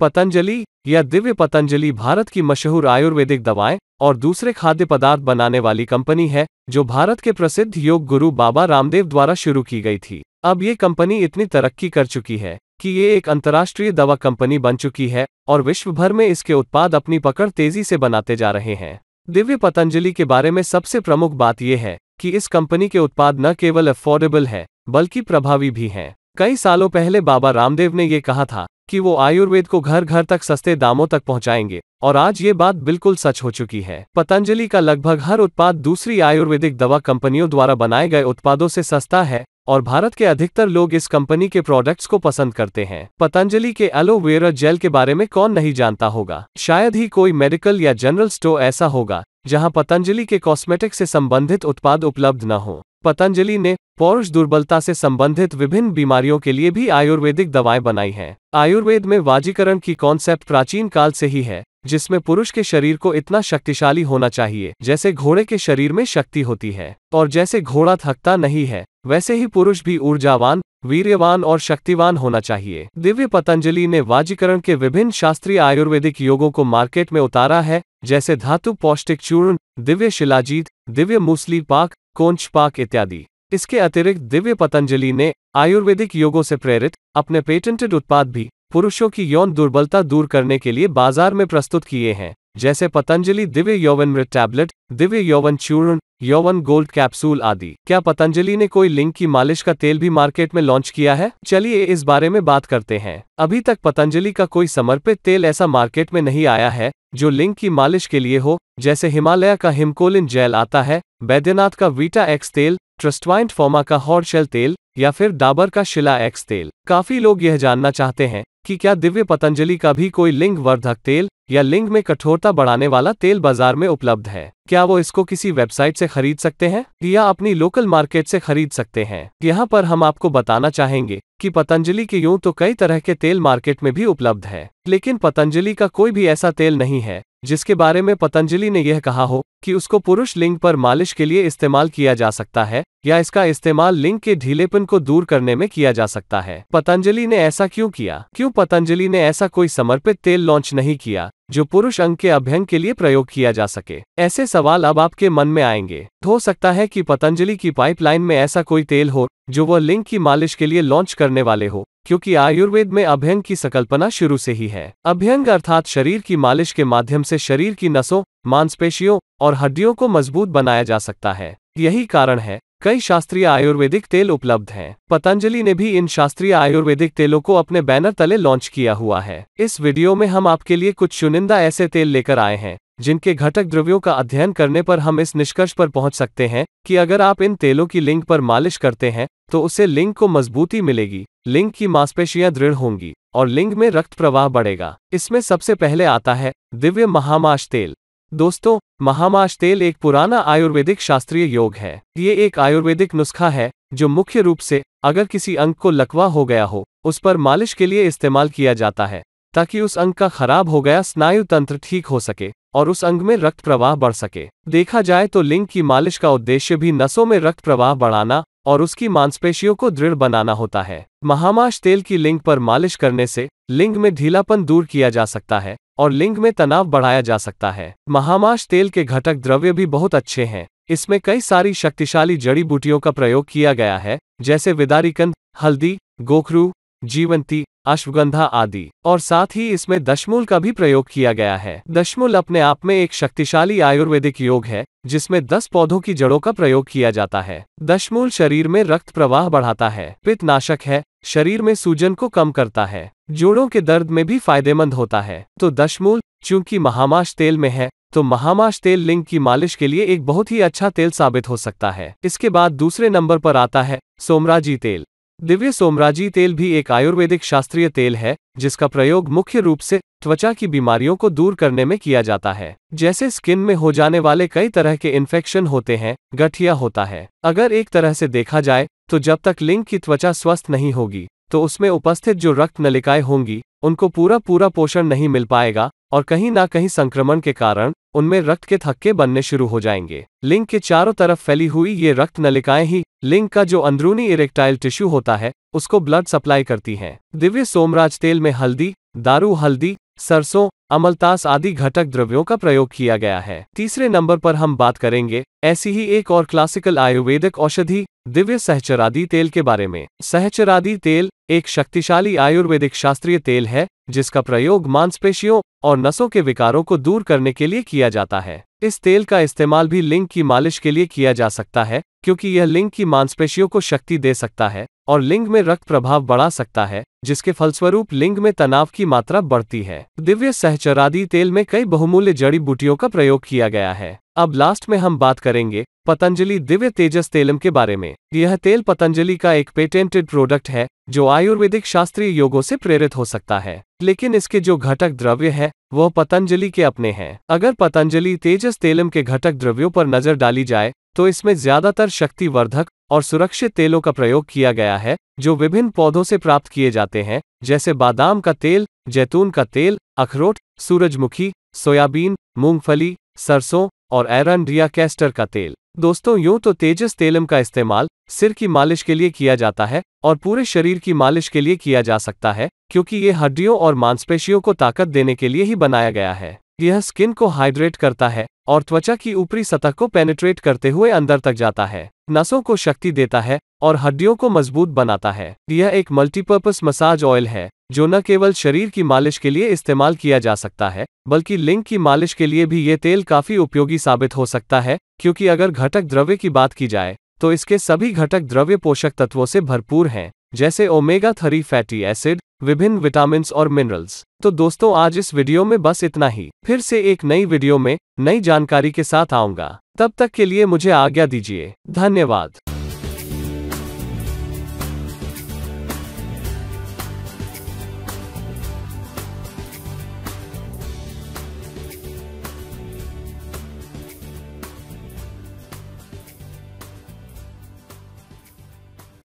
पतंजलि या दिव्य पतंजलि भारत की मशहूर आयुर्वेदिक दवाएं और दूसरे खाद्य पदार्थ बनाने वाली कंपनी है जो भारत के प्रसिद्ध योग गुरु बाबा रामदेव द्वारा शुरू की गई थी अब ये कंपनी इतनी तरक्की कर चुकी है कि ये एक अंतर्राष्ट्रीय दवा कंपनी बन चुकी है और विश्व भर में इसके उत्पाद अपनी पकड़ तेजी से बनाते जा रहे हैं दिव्य पतंजलि के बारे में सबसे प्रमुख बात यह है कि इस कंपनी के उत्पाद न केवल अफोर्डेबल है बल्कि प्रभावी भी हैं कई सालों पहले बाबा रामदेव ने ये कहा था कि वो आयुर्वेद को घर घर तक सस्ते दामों तक पहुंचाएंगे और आज ये बात बिल्कुल सच हो चुकी है पतंजलि का लगभग हर उत्पाद दूसरी आयुर्वेदिक दवा कंपनियों द्वारा बनाए गए उत्पादों से सस्ता है और भारत के अधिकतर लोग इस कंपनी के प्रोडक्ट्स को पसंद करते हैं पतंजलि के एलोवेरा जेल के बारे में कौन नहीं जानता होगा शायद ही कोई मेडिकल या जनरल स्टोर ऐसा होगा जहां पतंजलि के कॉस्मेटिक से संबंधित उत्पाद उपलब्ध न हो पतंजलि ने पौरुष दुर्बलता से संबंधित विभिन्न बीमारियों के लिए भी आयुर्वेदिक दवाएं बनाई हैं आयुर्वेद में वाजीकरण की कॉन्सेप्ट प्राचीन काल से ही है जिसमें पुरुष के शरीर को इतना शक्तिशाली होना चाहिए जैसे घोड़े के शरीर में शक्ति होती है और जैसे घोड़ा थकता नहीं है वैसे ही पुरुष भी ऊर्जावान वीर्यवान और शक्तिवान होना चाहिए दिव्य पतंजलि ने वाजीकरण के विभिन्न शास्त्रीय आयुर्वेदिक योगों को मार्केट में उतारा है जैसे धातु पौष्टिक चूर्ण दिव्य शिलाजीत दिव्य मूसली पाक कोंच पाक इत्यादि इसके अतिरिक्त दिव्य पतंजलि ने आयुर्वेदिक योगों से प्रेरित अपने पेटेंटेड उत्पाद भी पुरुषों की यौन दुर्बलता दूर करने के लिए बाजार में प्रस्तुत किए हैं जैसे पतंजलि दिव्य यौवन मृत टैबलेट दिव्य यौवन चूर्ण यौवन गोल्ड कैप्सूल आदि क्या पतंजलि ने कोई लिंक की मालिश का तेल भी मार्केट में लॉन्च किया है चलिए इस बारे में बात करते हैं अभी तक पतंजलि का कोई समर्पित तेल ऐसा मार्केट में नहीं आया है जो लिंक की मालिश के लिए हो जैसे हिमालय का हिमकोलिन जेल आता है बैद्यनाथ का वीटा एक्स तेल ट्रस्टवाइंट फोमा का हॉट शेल तेल या फिर डाबर का शिला एक्स तेल काफी लोग यह जानना चाहते हैं कि क्या दिव्य पतंजलि का भी कोई लिंग वर्धक तेल या लिंग में कठोरता बढ़ाने वाला तेल बाजार में उपलब्ध है क्या वो इसको किसी वेबसाइट से खरीद सकते हैं या अपनी लोकल मार्केट से खरीद सकते हैं यहाँ पर हम आपको बताना चाहेंगे कि पतंजलि के यूं तो कई तरह के तेल मार्केट में भी उपलब्ध है लेकिन पतंजलि का कोई भी ऐसा तेल नहीं है जिसके बारे में पतंजलि ने यह कहा हो कि उसको पुरुष लिंग पर मालिश के लिए इस्तेमाल किया जा सकता है या इसका इस्तेमाल लिंग के ढीलेपन को दूर करने में किया जा सकता है पतंजलि ने ऐसा क्यों किया क्यों पतंजलि ने ऐसा कोई समर्पित तेल लॉन्च नहीं किया जो पुरुष अंग के अभ्यंग के लिए प्रयोग किया जा सके ऐसे सवाल अब आपके मन में आएंगे हो सकता है कि पतंजलि की पाइपलाइन में ऐसा कोई तेल हो जो वह लिंग की मालिश के लिए लॉन्च करने वाले हो क्योंकि आयुर्वेद में अभ्यंग की संकल्पना शुरू से ही है अभ्यंग अर्थात शरीर की मालिश के माध्यम से शरीर की नसों मांसपेशियों और हड्डियों को मजबूत बनाया जा सकता है यही कारण है कई शास्त्रीय आयुर्वेदिक तेल उपलब्ध हैं पतंजलि ने भी इन शास्त्रीय आयुर्वेदिक तेलों को अपने बैनर तले लॉन्च किया हुआ है इस वीडियो में हम आपके लिए कुछ चुनिंदा ऐसे तेल लेकर आए हैं जिनके घटक द्रव्यों का अध्ययन करने पर हम इस निष्कर्ष पर पहुंच सकते हैं कि अगर आप इन तेलों की लिंक पर मालिश करते हैं तो उसे लिंग को मजबूती मिलेगी लिंग की मांसपेशियां दृढ़ होंगी और लिंग में रक्त प्रवाह बढ़ेगा इसमें सबसे पहले आता है दिव्य महामाश तेल दोस्तों महामाश तेल एक पुराना आयुर्वेदिक शास्त्रीय योग है ये एक आयुर्वेदिक नुस्खा है जो मुख्य रूप से अगर किसी अंग को लकवा हो गया हो उस पर मालिश के लिए इस्तेमाल किया जाता है ताकि उस अंग का खराब हो गया स्नायु तंत्र ठीक हो सके और उस अंग में रक्त प्रवाह बढ़ सके देखा जाए तो लिंग की मालिश का उद्देश्य भी नसों में रक्त प्रवाह बढ़ाना और उसकी मांसपेशियों को दृढ़ बनाना होता है महामाश तेल की लिंग पर मालिश करने से लिंग में ढीलापन दूर किया जा सकता है और लिंग में तनाव बढ़ाया जा सकता है महामाश तेल के घटक द्रव्य भी बहुत अच्छे हैं इसमें कई सारी शक्तिशाली जड़ी बूटियों का प्रयोग किया गया है जैसे विदारीकंद हल्दी गोखरू जीवंती अश्वगंधा आदि और साथ ही इसमें दशमूल का भी प्रयोग किया गया है दशमूल अपने आप में एक शक्तिशाली आयुर्वेदिक योग है जिसमें दस पौधों की जड़ों का प्रयोग किया जाता है दशमूल शरीर में रक्त प्रवाह बढ़ाता है पित्त नाशक है शरीर में सूजन को कम करता है जोड़ों के दर्द में भी फायदेमंद होता है तो दशमूल चूंकि महामाश तेल में है तो महामाश तेल लिंग की मालिश के लिए एक बहुत ही अच्छा तेल साबित हो सकता है इसके बाद दूसरे नंबर पर आता है सोमराजी तेल दिव्य सोमराजी तेल भी एक आयुर्वेदिक शास्त्रीय तेल है जिसका प्रयोग मुख्य रूप से त्वचा की बीमारियों को दूर करने में किया जाता है जैसे स्किन में हो जाने वाले कई तरह के इन्फेक्शन होते हैं गठिया होता है अगर एक तरह से देखा जाए तो जब तक लिंग की त्वचा स्वस्थ नहीं होगी तो उसमें उपस्थित जो रक्त नलिकाएं होंगी उनको पूरा पूरा पोषण नहीं मिल पाएगा और कहीं ना कहीं संक्रमण के कारण उनमें रक्त के थक्के बनने शुरू हो जाएंगे लिंग के चारों तरफ फैली हुई ये रक्त नलिकाएं ही लिंग का जो अंदरूनी इरेक्टाइल टिश्यू होता है उसको ब्लड सप्लाई करती हैं दिव्य सोमराज तेल में हल्दी दारू हल्दी सरसों अमलतास आदि घटक द्रव्यों का प्रयोग किया गया है तीसरे नंबर पर हम बात करेंगे ऐसी ही एक और क्लासिकल आयुर्वेदिक औषधि दिव्य सहचरादी तेल के बारे में सहचरादी तेल एक शक्तिशाली आयुर्वेदिक शास्त्रीय तेल है जिसका प्रयोग मांसपेशियों और नसों के विकारों को दूर करने के लिए किया जाता है इस तेल का इस्तेमाल भी लिंग की मालिश के लिए किया जा सकता है क्योंकि यह लिंग की मांसपेशियों को शक्ति दे सकता है और लिंग में रक्त प्रभाव बढ़ा सकता है जिसके फलस्वरूप लिंग में तनाव की मात्रा बढ़ती है दिव्य सहचरादी तेल में कई बहुमूल्य जड़ी बूटियों का प्रयोग किया गया है अब लास्ट में हम बात करेंगे पतंजलि दिव्य तेजस तेलम के बारे में यह तेल पतंजलि का एक पेटेंटेड प्रोडक्ट है जो आयुर्वेदिक शास्त्रीय योगों से प्रेरित हो सकता है लेकिन इसके जो घटक द्रव्य है वह पतंजलि के अपने हैं अगर पतंजलि तेजस तेलम के घटक द्रव्यों पर नजर डाली जाए तो इसमें ज्यादातर शक्तिवर्धक और सुरक्षित तेलों का प्रयोग किया गया है जो विभिन्न पौधों से प्राप्त किए जाते हैं जैसे बादाम का तेल जैतून का तेल अखरोट सूरजमुखी सोयाबीन मूंगफली सरसों और एरनडिया कैस्टर का तेल दोस्तों यूं तो तेजस तेलम का इस्तेमाल सिर की मालिश के लिए किया जाता है और पूरे शरीर की मालिश के लिए किया जा सकता है क्योंकि ये हड्डियों और मांसपेशियों को ताकत देने के लिए ही बनाया गया है यह स्किन को हाइड्रेट करता है और त्वचा की ऊपरी सतह को पेनेट्रेट करते हुए अंदर तक जाता है नसों को शक्ति देता है और हड्डियों को मजबूत बनाता है यह एक मल्टीपर्पस मसाज ऑयल है जो न केवल शरीर की मालिश के लिए इस्तेमाल किया जा सकता है बल्कि लिंग की मालिश के लिए भी ये तेल काफी उपयोगी साबित हो सकता है क्योंकि अगर घटक द्रव्य की बात की जाए तो इसके सभी घटक द्रव्य पोषक तत्वों से भरपूर हैं जैसे ओमेगा थ्री फैटी एसिड विभिन्न विटामिन और मिनरल्स तो दोस्तों आज इस वीडियो में बस इतना ही फिर से एक नई वीडियो में नई जानकारी के साथ आऊंगा तब तक के लिए मुझे आज्ञा दीजिए धन्यवाद